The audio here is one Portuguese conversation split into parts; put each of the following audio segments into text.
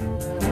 Thank you.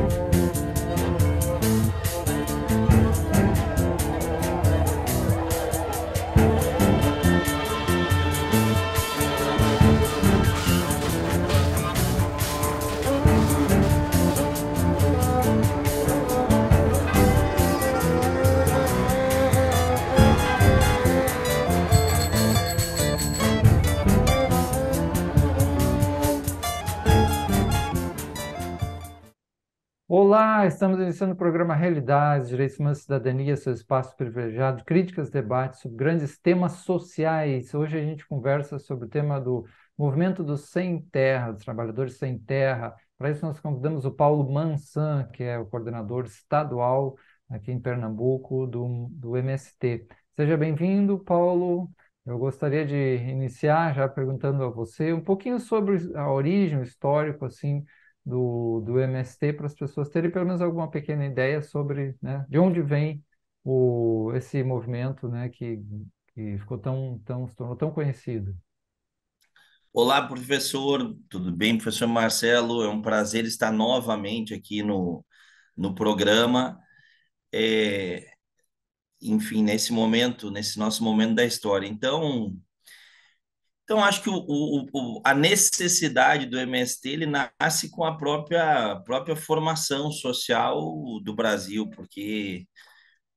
Olá, estamos iniciando o programa Realidades, Direitos Humanos, e Cidadania, seu espaço privilegiado, críticas, debates sobre grandes temas sociais. Hoje a gente conversa sobre o tema do movimento dos sem terra, dos trabalhadores sem terra. Para isso nós convidamos o Paulo Mansan, que é o coordenador estadual aqui em Pernambuco do, do MST. Seja bem-vindo, Paulo. Eu gostaria de iniciar já perguntando a você um pouquinho sobre a origem, histórica, assim, do, do MST para as pessoas terem pelo menos alguma pequena ideia sobre né, de onde vem o, esse movimento né, que, que ficou tão, tão, se tornou tão conhecido. Olá, professor. Tudo bem, professor Marcelo? É um prazer estar novamente aqui no, no programa. É, enfim, nesse momento, nesse nosso momento da história. Então, então, acho que o, o, a necessidade do MST ele nasce com a própria, própria formação social do Brasil, porque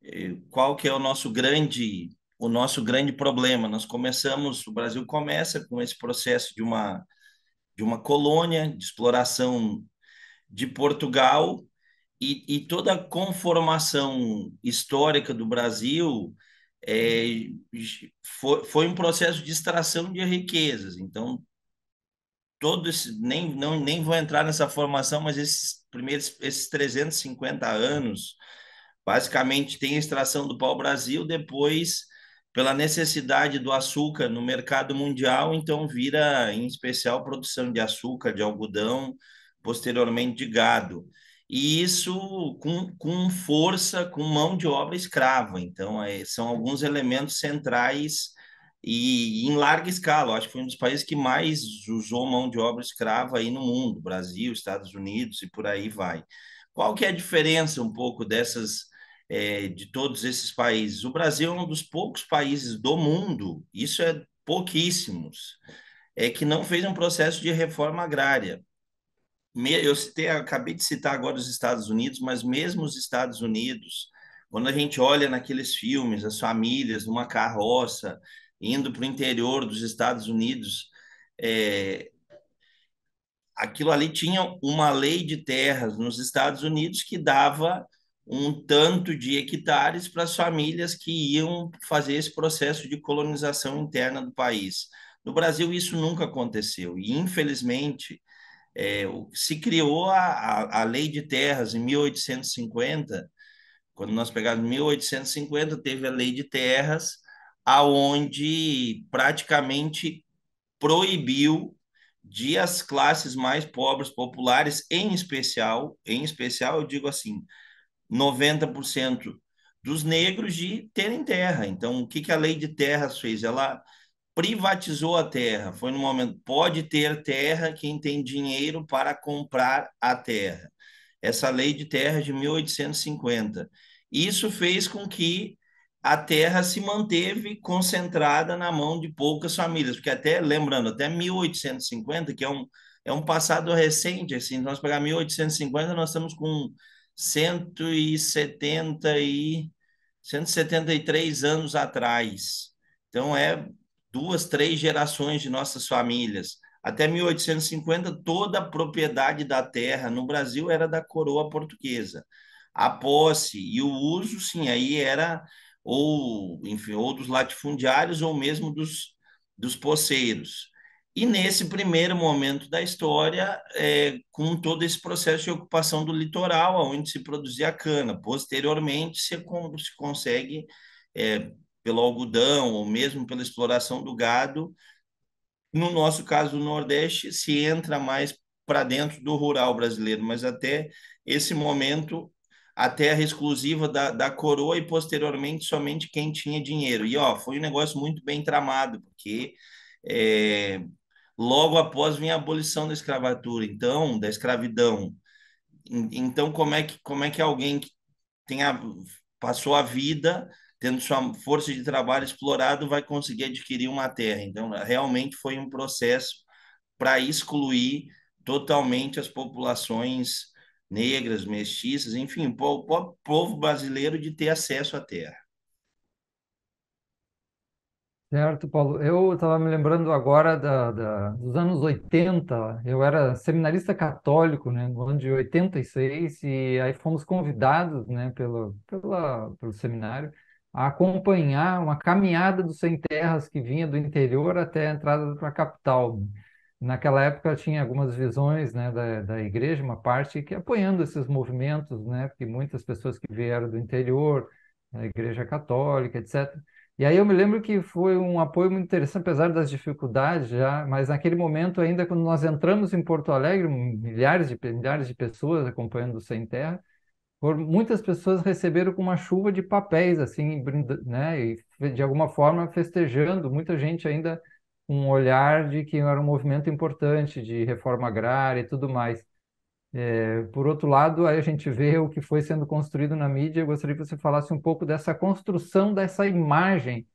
eh, qual que é o nosso grande o nosso grande problema? Nós começamos, o Brasil começa com esse processo de uma, de uma colônia, de exploração de Portugal, e, e toda a conformação histórica do Brasil é, foi, foi um processo de extração de riquezas. Então, todos nem não nem vou entrar nessa formação, mas esses primeiros esses 350 anos basicamente tem a extração do pau-brasil, depois pela necessidade do açúcar no mercado mundial, então vira em especial produção de açúcar, de algodão, posteriormente de gado e isso com, com força, com mão de obra escrava. Então, é, são alguns elementos centrais e, e em larga escala. Eu acho que foi um dos países que mais usou mão de obra escrava aí no mundo, Brasil, Estados Unidos e por aí vai. Qual que é a diferença um pouco dessas é, de todos esses países? O Brasil é um dos poucos países do mundo, isso é pouquíssimos, é que não fez um processo de reforma agrária eu citei, eu acabei de citar agora os Estados Unidos, mas mesmo os Estados Unidos, quando a gente olha naqueles filmes, as famílias numa carroça indo para o interior dos Estados Unidos, é, aquilo ali tinha uma lei de terras nos Estados Unidos que dava um tanto de hectares para as famílias que iam fazer esse processo de colonização interna do país. No Brasil, isso nunca aconteceu, e infelizmente é, se criou a, a, a, lei de terras em 1850, quando nós pegamos 1850, teve a lei de terras, aonde praticamente proibiu de as classes mais pobres, populares, em especial, em especial eu digo assim, 90% dos negros de terem terra. Então, o que, que a lei de terras fez? Ela privatizou a terra. Foi no momento, pode ter terra quem tem dinheiro para comprar a terra. Essa lei de terra de 1850. Isso fez com que a terra se manteve concentrada na mão de poucas famílias, porque até, lembrando, até 1850, que é um, é um passado recente, assim, nós pegar 1850, nós estamos com 170 e 173 anos atrás. Então é duas, três gerações de nossas famílias. Até 1850, toda a propriedade da terra no Brasil era da coroa portuguesa. A posse e o uso, sim, aí era ou, enfim, ou dos latifundiários ou mesmo dos, dos poceiros. E nesse primeiro momento da história, é, com todo esse processo de ocupação do litoral, onde se produzia a cana, posteriormente se, se consegue é, pelo algodão ou mesmo pela exploração do gado, no nosso caso do Nordeste, se entra mais para dentro do rural brasileiro, mas até esse momento a terra exclusiva da, da coroa e posteriormente somente quem tinha dinheiro. E ó, foi um negócio muito bem tramado, porque é, logo após vem a abolição da escravatura, então, da escravidão. Então, como é que, como é que alguém que tenha, passou a vida tendo sua força de trabalho explorada, vai conseguir adquirir uma terra. Então, realmente foi um processo para excluir totalmente as populações negras, mestiças, enfim, o povo, povo brasileiro de ter acesso à terra. Certo, Paulo. Eu estava me lembrando agora da, da, dos anos 80. Eu era seminarista católico, né, no ano de 86, e aí fomos convidados, né, pelo, pela, pelo seminário a acompanhar uma caminhada do Sem Terras que vinha do interior até a entrada para a capital. Naquela época tinha algumas visões né, da, da igreja, uma parte que apoiando esses movimentos, né, porque muitas pessoas que vieram do interior, a igreja católica, etc. E aí eu me lembro que foi um apoio muito interessante, apesar das dificuldades já, mas naquele momento ainda, quando nós entramos em Porto Alegre, milhares de, milhares de pessoas acompanhando o Sem Terra, por muitas pessoas receberam com uma chuva de papéis, assim, né? E de alguma forma festejando, muita gente ainda um olhar de que era um movimento importante de reforma agrária e tudo mais. É, por outro lado, aí a gente vê o que foi sendo construído na mídia. Eu gostaria que você falasse um pouco dessa construção dessa imagem.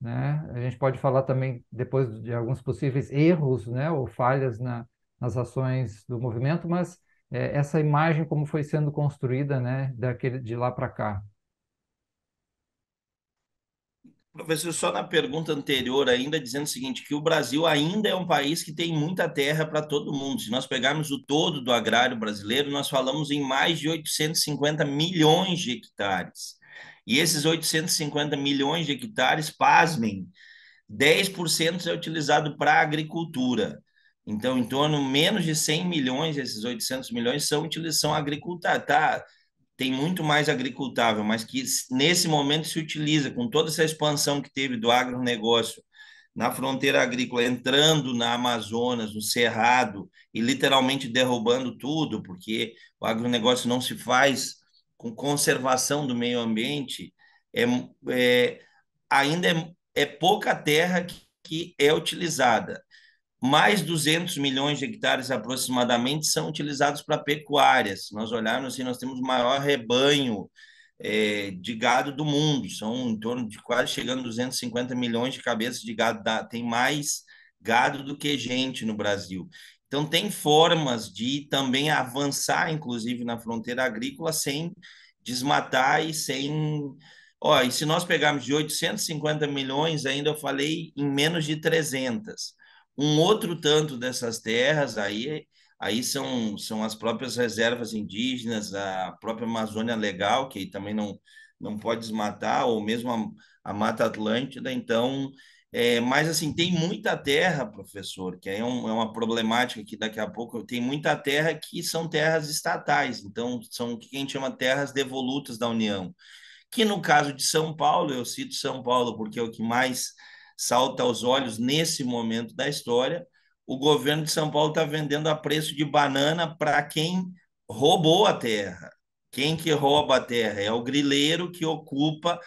Né? A gente pode falar também depois de alguns possíveis erros né, ou falhas na, nas ações do movimento, mas é, essa imagem como foi sendo construída, né, daquele de lá para cá. Professor, só na pergunta anterior ainda, dizendo o seguinte, que o Brasil ainda é um país que tem muita terra para todo mundo. Se nós pegarmos o todo do agrário brasileiro, nós falamos em mais de 850 milhões de hectares. E esses 850 milhões de hectares, pasmem, 10% é utilizado para agricultura. Então, em torno menos de 100 milhões, esses 800 milhões, são utilização agricultável. Tá? Tem muito mais agricultável, mas que nesse momento se utiliza, com toda essa expansão que teve do agronegócio na fronteira agrícola, entrando na Amazonas, no Cerrado, e literalmente derrubando tudo, porque o agronegócio não se faz com conservação do meio ambiente, é, é ainda é, é pouca terra que, que é utilizada mais 200 milhões de hectares aproximadamente são utilizados para pecuárias. Se nós olharmos, assim, nós temos o maior rebanho é, de gado do mundo, são em torno de quase chegando a 250 milhões de cabeças de gado, da, tem mais gado do que gente no Brasil. Então, tem formas de também avançar, inclusive, na fronteira agrícola sem desmatar e sem Ó, e se nós pegarmos de 850 milhões, ainda eu falei em menos de 300. Um outro tanto dessas terras aí, aí são, são as próprias reservas indígenas, a própria Amazônia Legal, que também não, não pode desmatar, ou mesmo a, a Mata Atlântida. Então, é, mas assim, tem muita terra, professor, que é, um, é, uma problemática que daqui a pouco tem muita terra que são terras estatais, então são o que a gente chama terras devolutas da União. Que no caso de São Paulo, eu cito São Paulo porque é o que mais salta aos olhos nesse momento da história. O governo de São Paulo está vendendo a preço de banana para quem roubou a terra. Quem que rouba a terra? É o grileiro que ocupa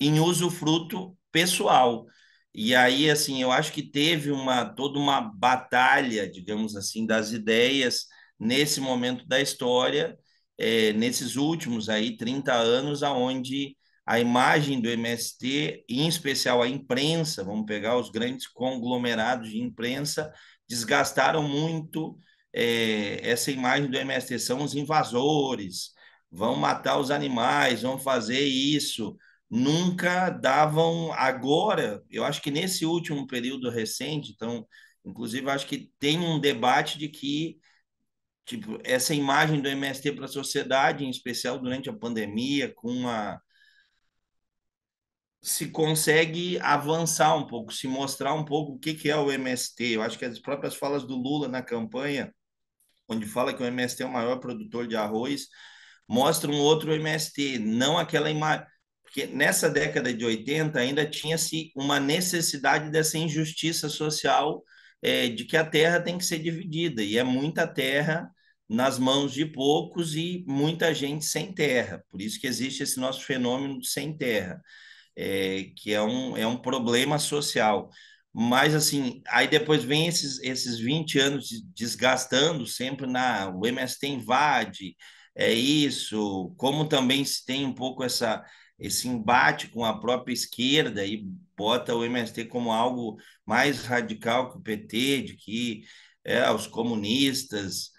em usufruto pessoal. E aí, assim, eu acho que teve uma toda uma batalha, digamos assim, das ideias nesse momento da história, é, nesses últimos aí 30 anos, aonde a imagem do MST, em especial a imprensa, vamos pegar os grandes conglomerados de imprensa, desgastaram muito é, essa imagem do MST. São os invasores, vão matar os animais, vão fazer isso. Nunca davam. Agora, eu acho que nesse último período recente, então, inclusive, acho que tem um debate de que tipo, essa imagem do MST para a sociedade, em especial durante a pandemia, com uma se consegue avançar um pouco, se mostrar um pouco o que, é o MST. Eu acho que as próprias falas do Lula na campanha, onde fala que o MST é o maior produtor de arroz, mostram um outro MST, não aquela imagem. Porque nessa década de 80 ainda tinha-se uma necessidade dessa injustiça social é, de que a terra tem que ser dividida, e é muita terra nas mãos de poucos e muita gente sem terra. Por isso que existe esse nosso fenômeno sem terra é, que é um, é um problema social. Mas, assim, aí depois vem esses, esses 20 anos desgastando sempre na... O MST invade, é isso. Como também se tem um pouco essa esse embate com a própria esquerda e bota o MST como algo mais radical que o PT, de que é, os comunistas,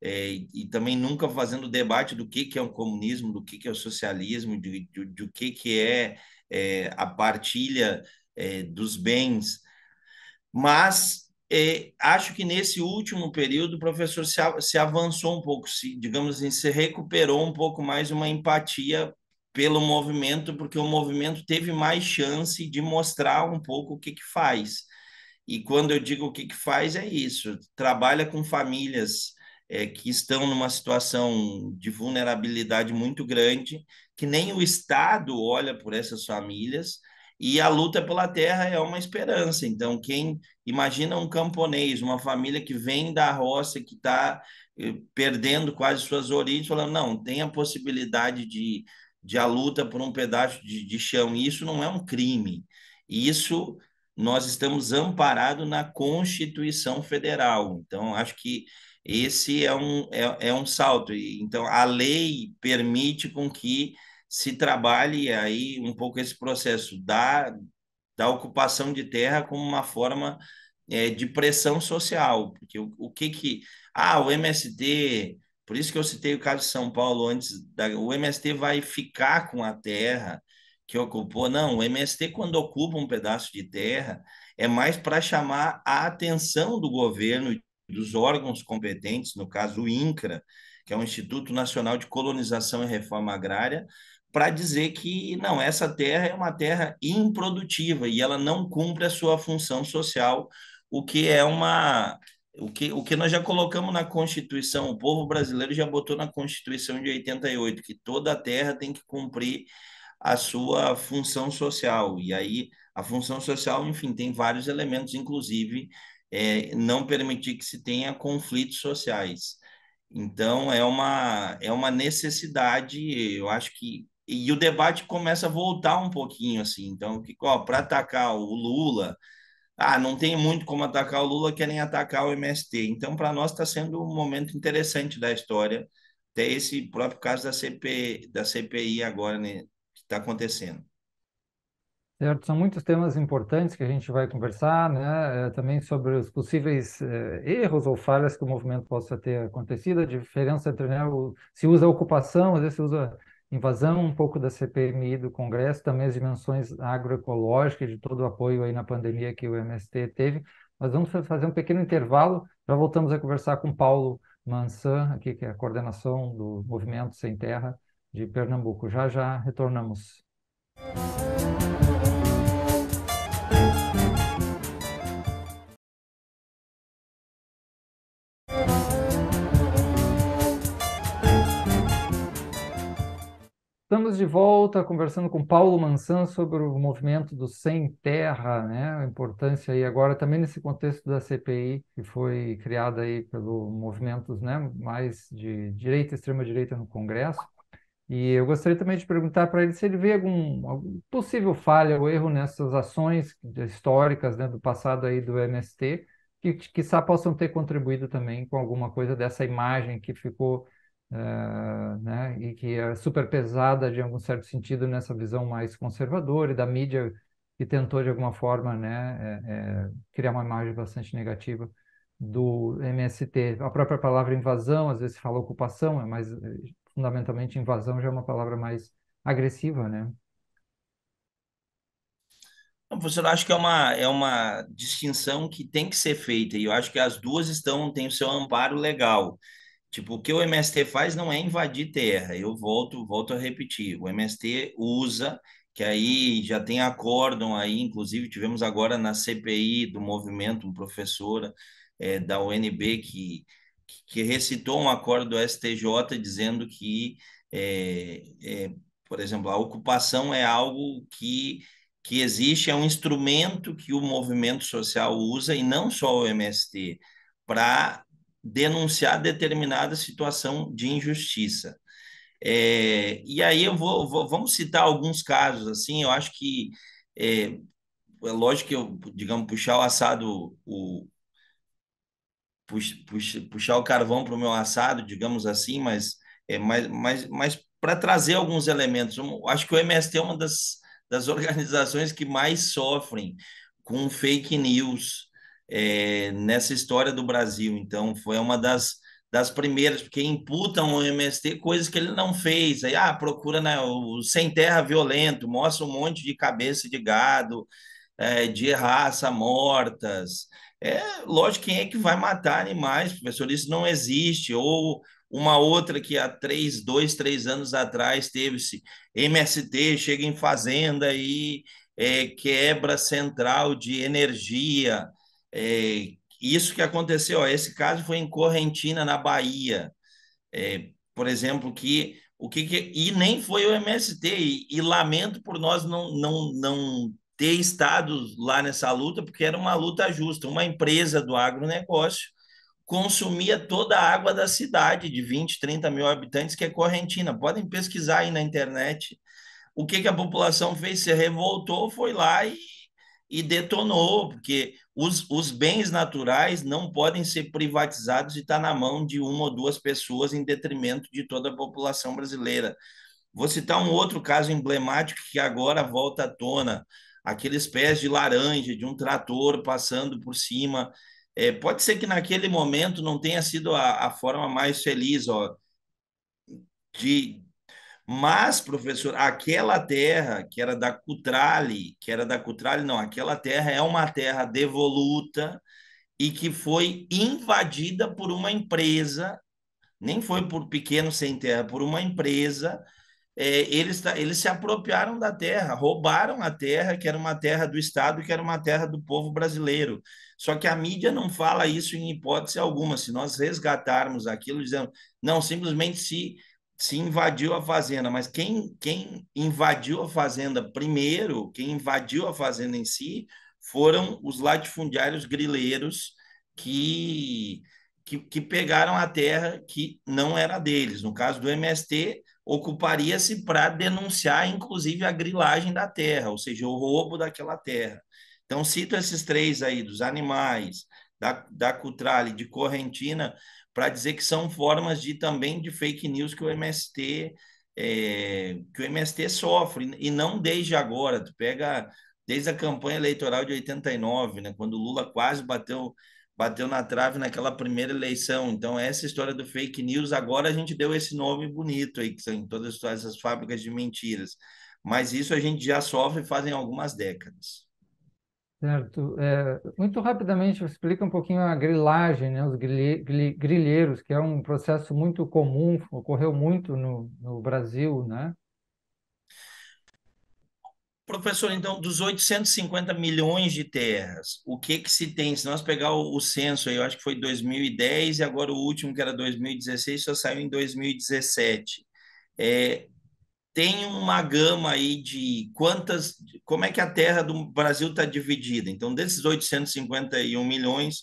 é, e também nunca fazendo debate do que, que é o comunismo, do que, que é o socialismo, de, de, de, de que, que é é, a partilha é, dos bens. Mas é, acho que nesse último período o professor se, se avançou um pouco, se, digamos assim, se recuperou um pouco mais uma empatia pelo movimento, porque o movimento teve mais chance de mostrar um pouco o que, que faz. E quando eu digo o que, que faz, é isso: trabalha com famílias é, que estão numa situação de vulnerabilidade muito grande que nem o Estado olha por essas famílias, e a luta pela terra é uma esperança. Então, quem imagina um camponês, uma família que vem da roça, que está eh, perdendo quase suas origens, falando, não, tem a possibilidade de, de a luta por um pedaço de, de chão. E isso não é um crime. Isso nós estamos amparados na Constituição Federal. Então, acho que esse é um, é, é um salto. Então, a lei permite com que se trabalhe aí um pouco esse processo da, da ocupação de terra como uma forma é, de pressão social, porque o, o que que... Ah, o MST... Por isso que eu citei o caso de São Paulo antes. Da, o MST vai ficar com a terra que ocupou. Não, o MST, quando ocupa um pedaço de terra, é mais para chamar a atenção do governo e dos órgãos competentes, no caso o INCRA, que é o Instituto Nacional de Colonização e Reforma Agrária, para dizer que não, essa terra é uma terra improdutiva e ela não cumpre a sua função social, o que é uma o que, o que nós já colocamos na Constituição, o povo brasileiro já botou na Constituição de 88, que toda a terra tem que cumprir a sua função social. E aí, a função social, enfim, tem vários elementos, inclusive é, não permitir que se tenha conflitos sociais. Então, é uma, é uma necessidade, eu acho que e o debate começa a voltar um pouquinho assim. Então, para atacar o Lula, ah, não tem muito como atacar o Lula, querem atacar o MST. Então, para nós está sendo um momento interessante da história, até esse próprio caso da CPI, da CPI agora né, que está acontecendo. Certo, são muitos temas importantes que a gente vai conversar, né? Eh, também sobre os possíveis eh, erros ou falhas que o movimento possa ter acontecido, a diferença entre né, o, se usa ocupação, às vezes se usa invasão um pouco da CPMI do Congresso, também as dimensões agroecológicas, de todo o apoio aí na pandemia que o MST teve. Mas vamos fazer um pequeno intervalo, já voltamos a conversar com Paulo Mansan, aqui que é a coordenação do Movimento Sem Terra de Pernambuco. Já já retornamos. Música Estamos de volta conversando com Paulo Mansan sobre o movimento do Sem Terra, né? A importância aí agora também nesse contexto da CPI que foi criada aí pelo movimentos, né, mais de direita, extrema direita no Congresso. E eu gostaria também de perguntar para ele se ele vê algum, algum possível falha ou erro nessas ações históricas, né, do passado aí do MST, que que possam ter contribuído também com alguma coisa dessa imagem que ficou Uh, né, e que é super pesada de algum certo sentido nessa visão mais conservadora e da mídia que tentou de alguma forma né, é, é, criar uma imagem bastante negativa do MST. A própria palavra invasão, às vezes se fala ocupação, é mas eh, fundamentalmente invasão já é uma palavra mais agressiva, né? Você acho que é uma, é uma distinção que tem que ser feita, e eu acho que as duas estão têm o seu amparo legal. Tipo, o que o MST faz não é invadir terra. Eu volto, volto a repetir. O MST usa, que aí já tem acórdão aí, inclusive tivemos agora na CPI do movimento, uma professora é, da UNB que, que recitou um acordo do STJ dizendo que, é, é, por exemplo, a ocupação é algo que, que existe, é um instrumento que o movimento social usa, e não só o MST, para denunciar determinada situação de injustiça. É, e aí eu vou, vou, vamos citar alguns casos assim. Eu acho que é, é lógico que eu, digamos, puxar o assado, o puxar o carvão para o meu assado, digamos assim, mas é mais, mas para trazer alguns elementos. Eu acho que o MST é uma das, das organizações que mais sofrem com fake news, é, nessa história do Brasil. Então, foi uma das, das primeiras, porque imputam o MST coisas que ele não fez. Aí, ah, procura né, o Sem Terra Violento, mostra um monte de cabeça de gado, é, de raça mortas. É lógico, quem é que vai matar animais, professor? Isso não existe. Ou uma outra que há três, dois, três anos atrás teve-se MST, chega em fazenda e é, quebra central de energia. É, isso que aconteceu, ó, esse caso foi em Correntina, na Bahia, é, por exemplo, que o que, que, e nem foi o MST e, e, lamento por nós não, não não ter estado lá nessa luta porque era uma luta justa. Uma empresa do agronegócio consumia toda a água da cidade de 20, 30 mil habitantes que é Correntina. Podem pesquisar aí na internet. O que, que a população fez? Se revoltou, foi lá e, e detonou, porque os, os bens naturais não podem ser privatizados e estar tá na mão de uma ou duas pessoas em detrimento de toda a população brasileira. Vou citar um outro caso emblemático que agora volta à tona: aqueles pés de laranja de um trator passando por cima. É, pode ser que naquele momento não tenha sido a, a forma mais feliz ó, de, mas, professor, aquela terra que era da Cutrale, que era da Cutrale, não, aquela terra é uma terra devoluta e que foi invadida por uma empresa, nem foi por pequeno sem terra, por uma empresa. É, eles, eles se apropriaram da terra, roubaram a terra, que era uma terra do Estado, que era uma terra do povo brasileiro. Só que a mídia não fala isso em hipótese alguma. Se nós resgatarmos aquilo, dizendo, não, simplesmente se se invadiu a fazenda, mas quem, quem invadiu a fazenda primeiro, quem invadiu a fazenda em si, foram os latifundiários grileiros que, que, que pegaram a terra que não era deles. No caso do MST, ocuparia-se para denunciar, inclusive, a grilagem da terra, ou seja, o roubo daquela terra. Então, cito esses três aí, dos animais, da, da Cutrale, de Correntina, para dizer que são formas de também de fake news que o MST é, que o MST sofre e não desde agora. Tu pega desde a campanha eleitoral de 89, né, quando o Lula quase bateu bateu na trave naquela primeira eleição. Então essa história do fake news agora a gente deu esse nome bonito aí que são todas essas fábricas de mentiras. Mas isso a gente já sofre fazem algumas décadas. Certo. É, muito rapidamente, explica um pouquinho a grilagem, né? os grileiros, grilheiros, que é um processo muito comum, ocorreu muito no, no Brasil, né? Professor, então, dos 850 milhões de terras, o que que se tem? Se nós pegar o, o censo aí, eu acho que foi 2010 e agora o último, que era 2016, só saiu em 2017. É, tem uma gama aí de quantas, como é que a terra do Brasil está dividida. Então, desses 851 milhões,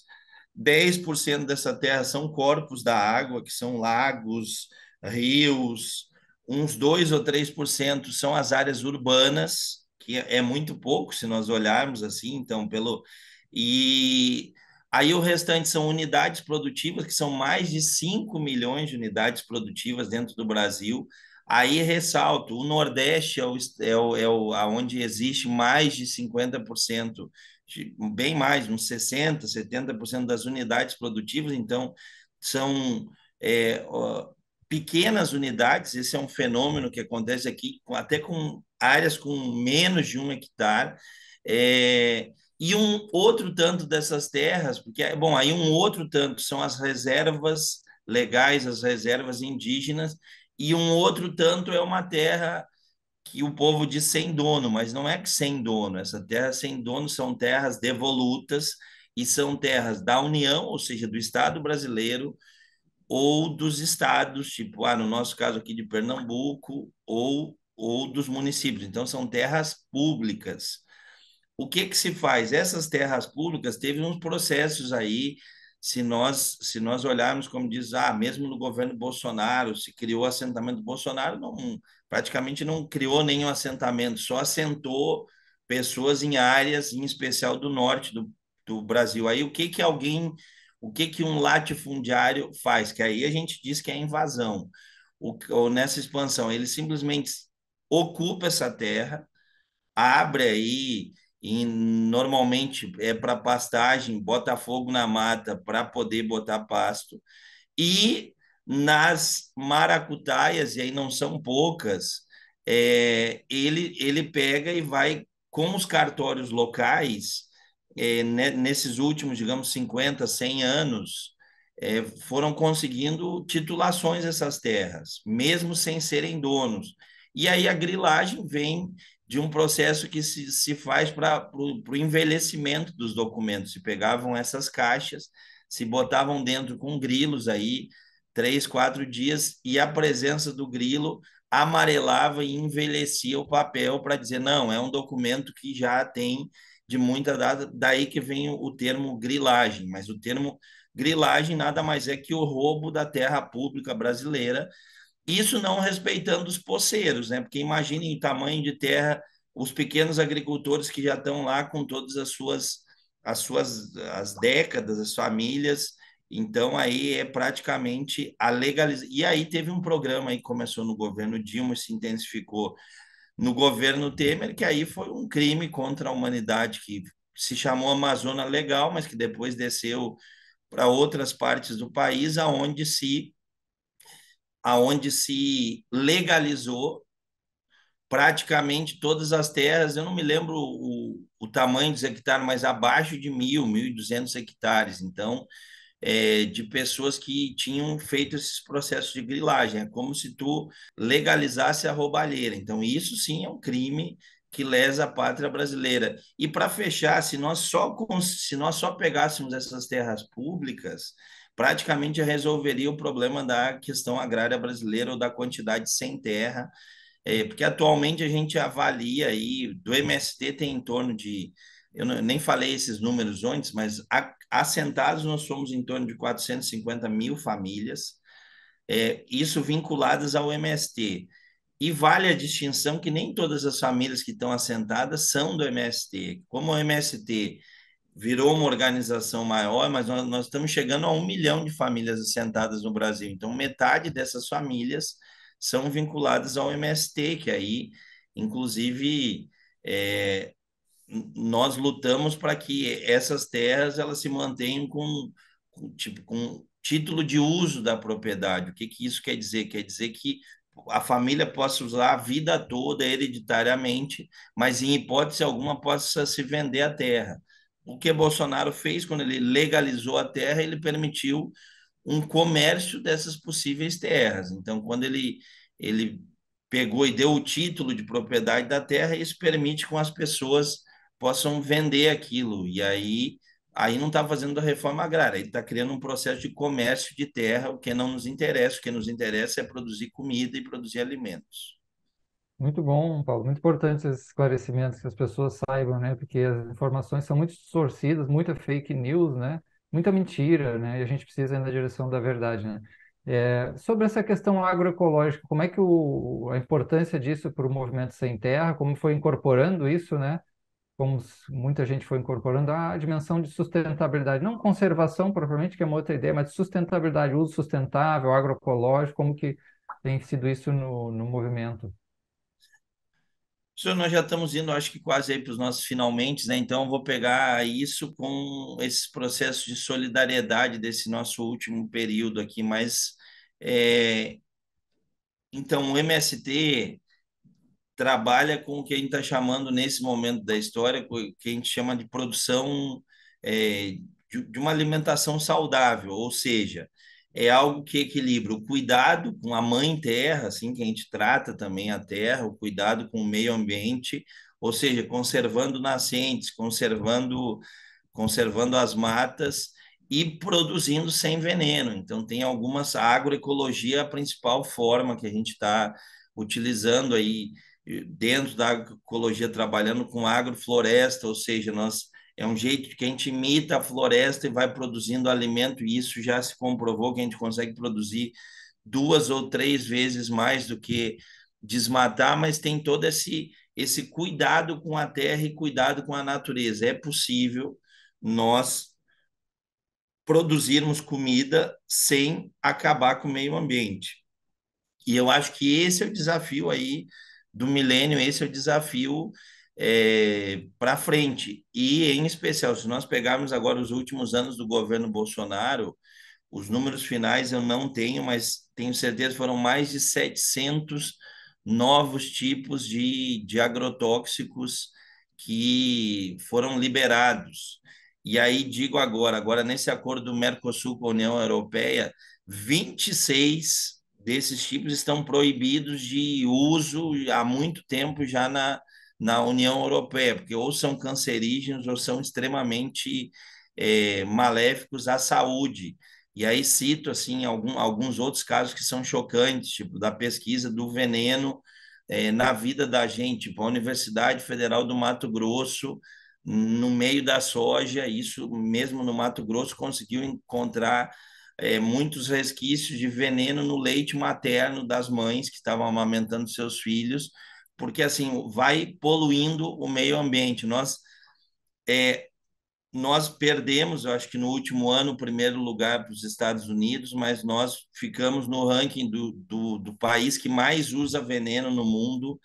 10% dessa terra são corpos da água, que são lagos, rios, uns 2 ou 3% são as áreas urbanas, que é muito pouco se nós olharmos assim, então pelo e aí o restante são unidades produtivas, que são mais de 5 milhões de unidades produtivas dentro do Brasil. Aí ressalto, o Nordeste é, o, é, o, é o, onde existe mais de 50%, de, bem mais, uns 60%, 70% das unidades produtivas, então são é, ó, pequenas unidades, esse é um fenômeno que acontece aqui, até com áreas com menos de um hectare, é, e um outro tanto dessas terras, porque, é, bom, aí um outro tanto são as reservas legais, as reservas indígenas, e um outro tanto é uma terra que o povo diz sem dono, mas não é que sem dono, essa terra sem dono são terras devolutas e são terras da União, ou seja, do Estado brasileiro ou dos estados, tipo, ah, no nosso caso aqui de Pernambuco, ou ou dos municípios. Então são terras públicas. O que que se faz? Essas terras públicas teve uns processos aí se nós se nós olharmos como diz ah mesmo no governo Bolsonaro se criou assentamento Bolsonaro não praticamente não criou nenhum assentamento só assentou pessoas em áreas em especial do norte do, do Brasil aí o que que alguém o que que um latifundiário faz que aí a gente diz que é invasão o, ou nessa expansão ele simplesmente ocupa essa terra abre aí e normalmente é para pastagem, bota fogo na mata para poder botar pasto. E nas maracutaias, e aí não são poucas, é, ele, ele pega e vai com os cartórios locais, é, né, nesses últimos, digamos, 50, 100 anos, é, foram conseguindo titulações essas terras, mesmo sem serem donos. E aí a grilagem vem de um processo que se, se faz para o envelhecimento dos documentos. Se pegavam essas caixas, se botavam dentro com grilos aí, três, quatro dias, e a presença do grilo amarelava e envelhecia o papel para dizer, não, é um documento que já tem de muita data, daí que vem o termo grilagem, mas o termo grilagem nada mais é que o roubo da terra pública brasileira, isso não respeitando os poceiros, né? Porque imaginem o tamanho de terra, os pequenos agricultores que já estão lá com todas as suas as suas as décadas, as famílias. Então aí é praticamente a legalização. E aí teve um programa aí que começou no governo Dilma e se intensificou no governo Temer, que aí foi um crime contra a humanidade que se chamou Amazônia Legal, mas que depois desceu para outras partes do país, aonde se aonde se legalizou praticamente todas as terras, eu não me lembro o, o tamanho dos hectares, mas abaixo de mil, mil e duzentos hectares, então, é, de pessoas que tinham feito esses processos de grilagem, é como se tu legalizasse a roubalheira, então isso sim é um crime que lesa a pátria brasileira. E para fechar, se nós só se nós só pegássemos essas terras públicas, praticamente resolveria o problema da questão agrária brasileira ou da quantidade sem terra, é, porque atualmente a gente avalia aí, do MST tem em torno de, eu, eu nem falei esses números antes, mas a, assentados nós somos em torno de 450 mil famílias, é, isso vinculadas ao MST. E vale a distinção que nem todas as famílias que estão assentadas são do MST. Como o MST virou uma organização maior, mas nós, nós, estamos chegando a um milhão de famílias assentadas no Brasil. Então, metade dessas famílias são vinculadas ao MST, que aí, inclusive, é, nós lutamos para que essas terras elas se mantenham com, com, tipo, com título de uso da propriedade. O que, que isso quer dizer? Quer dizer que a família possa usar a vida toda hereditariamente, mas em hipótese alguma possa se vender a terra o que Bolsonaro fez quando ele legalizou a terra, ele permitiu um comércio dessas possíveis terras. Então, quando ele, ele pegou e deu o título de propriedade da terra, isso permite que as pessoas possam vender aquilo. E aí, aí não está fazendo a reforma agrária, ele está criando um processo de comércio de terra, o que não nos interessa. O que nos interessa é produzir comida e produzir alimentos. Muito bom, Paulo. Muito importante esses esclarecimentos que as pessoas saibam, né? Porque as informações são muito distorcidas, muita fake news, né? Muita mentira, né? E a gente precisa ir na direção da verdade, né? É, sobre essa questão agroecológica, como é que o, a importância disso para o movimento sem terra, como foi incorporando isso, né? Como muita gente foi incorporando a dimensão de sustentabilidade, não conservação propriamente, que é uma outra ideia, mas sustentabilidade, uso sustentável, agroecológico, como que tem sido isso no, no movimento? Senhor, nós já estamos indo, acho que quase aí para os nossos finalmente, né? Então, vou pegar isso com esse processo de solidariedade desse nosso último período aqui, mas. É... Então, o MST trabalha com o que a gente está chamando nesse momento da história, o que a gente chama de produção é, de, de uma alimentação saudável, ou seja, é algo que equilibra o cuidado com a mãe terra, assim que a gente trata também a terra, o cuidado com o meio ambiente, ou seja, conservando nascentes, conservando conservando as matas e produzindo sem veneno. Então tem algumas a agroecologia é a principal forma que a gente está utilizando aí eh, dentro da agroecologia trabalhando com agrofloresta, ou seja, nós é um jeito que a gente imita a floresta e vai produzindo alimento, e isso já se comprovou que a gente consegue produzir duas ou três vezes mais do que desmatar, mas tem todo esse, esse cuidado com a terra e cuidado com a natureza. É possível nós produzirmos comida sem acabar com o meio ambiente. E eu acho que esse é o desafio aí do milênio, esse é o desafio é, eh, para frente. E, em especial, se nós pegarmos agora os últimos anos do governo Bolsonaro, os números finais eu não tenho, mas tenho certeza foram mais de 700 novos tipos de, de agrotóxicos que foram liberados. E aí digo agora, agora nesse acordo do Mercosul com a União Europeia, 26 desses tipos estão proibidos de uso há muito tempo já na, na União Europeia, porque ou são cancerígenos ou são extremamente é, maléficos à saúde. E aí cito assim algum, alguns outros casos que são chocantes, tipo da pesquisa do veneno é, na vida da gente, tipo, a Universidade Federal do Mato Grosso, no meio da soja, isso mesmo no Mato Grosso conseguiu encontrar é, muitos resquícios de veneno no leite materno das mães que estavam amamentando seus filhos, porque assim vai poluindo o meio ambiente. Nós é, nós perdemos, eu acho que no último ano, primeiro lugar para os Estados Unidos, mas nós ficamos no ranking do, do, do país que mais usa veneno no mundo.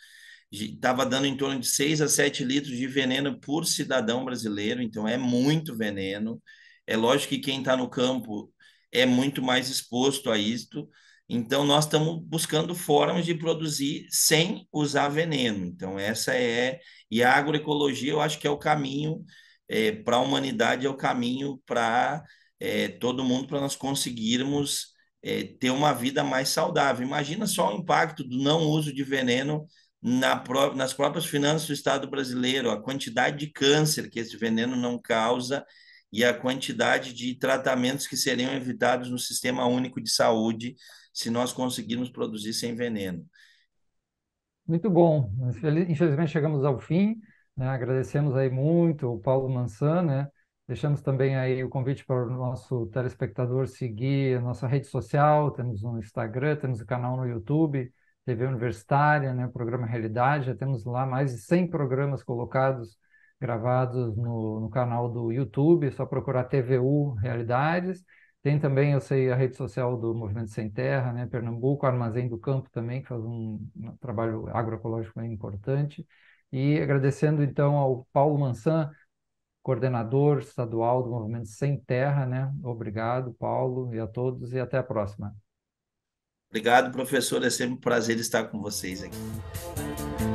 Estava dando em torno de 6 a 7 litros de veneno por cidadão brasileiro, então é muito veneno. É lógico que quem está no campo é muito mais exposto a isto, então, nós estamos buscando formas de produzir sem usar veneno. Então, essa é. E a agroecologia, eu acho que é o caminho é, para a humanidade, é o caminho para é, todo mundo, para nós conseguirmos é, ter uma vida mais saudável. Imagina só o impacto do não uso de veneno na pró nas próprias finanças do Estado brasileiro, a quantidade de câncer que esse veneno não causa e a quantidade de tratamentos que seriam evitados no Sistema Único de Saúde se nós conseguirmos produzir sem veneno. Muito bom. Infelizmente chegamos ao fim. Né? Agradecemos aí muito o Paulo Mansan, né? Deixamos também aí o convite para o nosso telespectador seguir a nossa rede social, temos um Instagram, temos o um canal no YouTube, TV Universitária, né, programa Realidade, já temos lá mais de 100 programas colocados, gravados no, no canal do YouTube, é só procurar TVU Realidades. Tem também, eu sei, a rede social do Movimento Sem Terra, né, Pernambuco, Armazém do Campo também, que faz um, um trabalho agroecológico importante. E agradecendo, então, ao Paulo Mansan, coordenador estadual do Movimento Sem Terra, né? Obrigado, Paulo, e a todos, e até a próxima. Obrigado, professor. É sempre um prazer estar com vocês aqui.